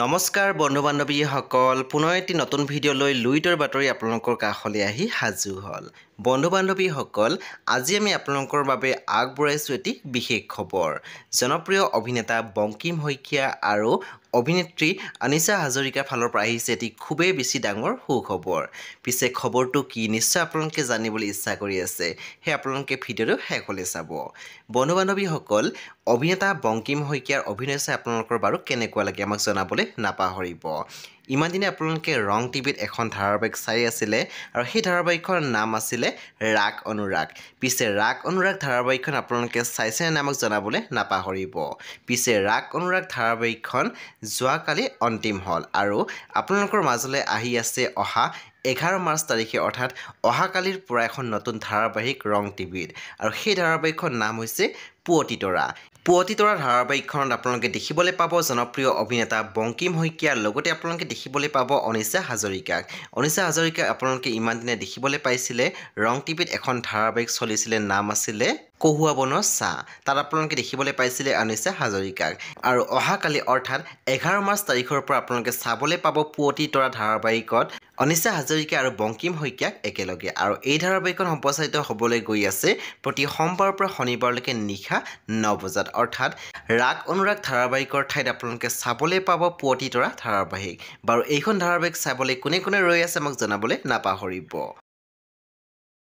নমস্কাৰ বন্ধু বান্ধৱীসকল পুনৰ এটি নতুন ভিডিঅ'লৈ লুইটৰ বাতৰি আপোনালোকৰ কাষলৈ আহি সাজু হ'ল বন্ধু বান্ধৱীসকল আজি আমি আপোনালোকৰ বাবে আগবঢ়াইছোঁ এটি বিশেষ খবৰ জনপ্ৰিয় অভিনেতা বংকিম শইকীয়া আৰু অভিনেত্ৰী অনিচা হাজৰিকাৰ ফালৰ পৰা আহিছে এটি খুবেই বেছি ডাঙৰ সুখবৰ পিছে খবৰটো কি নিশ্চয় আপোনালোকে জানিবলৈ ইচ্ছা কৰি আছে সেই আপোনালোকে ভিডিঅ'টো শেষলৈ চাব বন্ধু বান্ধৱীসকল অভিনেতা বংকিম শইকীয়াৰ অভিনয় চাই আপোনালোকৰ বাৰু কেনেকুৱা লাগে আমাক জনাবলৈ নাপাহৰিব ইমান দিনে আপোনালোকে ৰং টিভিত এখন ধাৰাবাহিক চাই আছিলে আৰু সেই ধাৰাবাহিকখনৰ নাম আছিলে ৰাগ অনুৰাগ পিছে ৰাগ অনুৰাগ ধাৰাবাহিকখন আপোনালোকে চাইছেনে নামক জনাবলৈ নাপাহৰিব পিছে ৰাগ অনুৰাগ ধাৰাবাহিকখন যোৱাকালি অন্তিম হ'ল আৰু আপোনালোকৰ মাজলৈ আহি আছে অহা এঘাৰ মাৰ্চ তাৰিখে অৰ্থাৎ অহাকালিৰ পৰা এখন নতুন ধাৰাবাহিক ৰং টিভিত আৰু সেই ধাৰাবাহিকখন নাম হৈছে পুৱতি তৰা পুৱতি তৰা ধাৰাবাহিকখনত আপোনালোকে দেখিবলৈ পাব জনপ্ৰিয় অভিনেতা বংকিম শইকীয়াৰ লগতে আপোনালোকে দেখিবলৈ পাব অনিচা হাজৰিকাক অনিচা হাজৰিকাক আপোনালোকে ইমান দিনে দেখিবলৈ পাইছিলে ৰং টিভিত এখন ধাৰাবাহিক চলিছিলে নাম আছিলে কহুৱাব ন চাহ তাত আপোনালোকে দেখিবলৈ পাইছিলে আনিছে হাজৰিকাক আৰু অহাকালি অৰ্থাৎ এঘাৰ মাৰ্চ তাৰিখৰ পৰা আপোনালোকে চাবলৈ পাব পুৱতি তৰা ধাৰাবাহিকত অনিচা হাজৰিকা আৰু বংকিম শইকীয়াক একেলগে আৰু এই ধাৰাবাহিকখন সম্প্ৰচাৰিত হ'বলৈ গৈ আছে প্ৰতি সোমবাৰৰ পৰা শনিবাৰলৈকে নিশা ন বজাত অৰ্থাৎ ৰাগ অনুৰাগ ধাৰাবাহিকৰ ঠাইত আপোনালোকে চাবলৈ পাব পুৱতি তৰা ধাৰাবাহিক বাৰু এইখন ধাৰাবাহিক চাবলৈ কোনে কোনে ৰৈ আছে মোক জনাবলৈ নাপাহৰিব